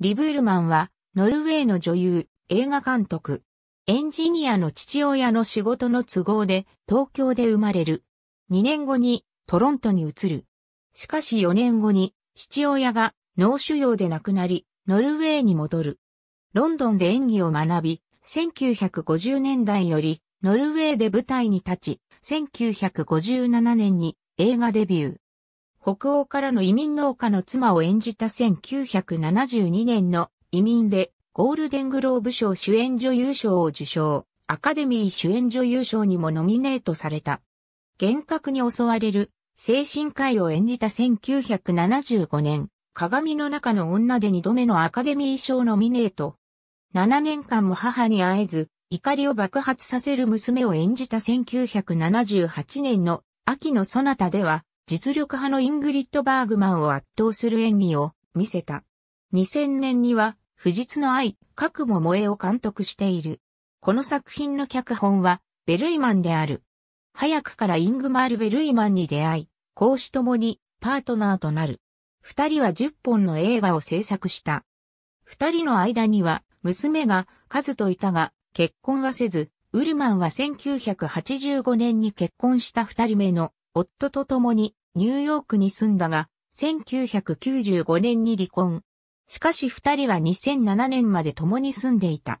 リブールマンは、ノルウェーの女優、映画監督、エンジニアの父親の仕事の都合で、東京で生まれる。2年後に、トロントに移る。しかし4年後に、父親が、脳腫瘍で亡くなり、ノルウェーに戻る。ロンドンで演技を学び、1950年代より、ノルウェーで舞台に立ち、1957年に映画デビュー。北欧からの移民農家の妻を演じた1972年の移民でゴールデングローブ賞主演女優賞を受賞、アカデミー主演女優賞にもノミネートされた。幻覚に襲われる精神科医を演じた1975年、鏡の中の女で2度目のアカデミー賞ノミネート。7年間も母に会えず、怒りを爆発させる娘を演じた1978年の秋のそなたでは、実力派のイングリッド・バーグマンを圧倒する演技を見せた。2000年には、不実の愛、各も萌えを監督している。この作品の脚本は、ベルイマンである。早くからイングマール・ベルイマンに出会い、公私ともにパートナーとなる。二人は10本の映画を制作した。二人の間には、娘がカズといたが、結婚はせず、ウルマンは1985年に結婚した二人目の夫と共にニューヨークに住んだが、1995年に離婚。しかし二人は2007年まで共に住んでいた。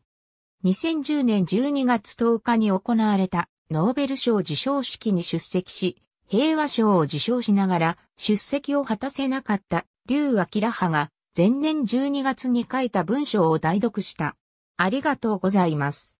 2010年12月10日に行われたノーベル賞受賞式に出席し、平和賞を受賞しながら出席を果たせなかった竜明派が前年12月に書いた文章を代読した。ありがとうございます。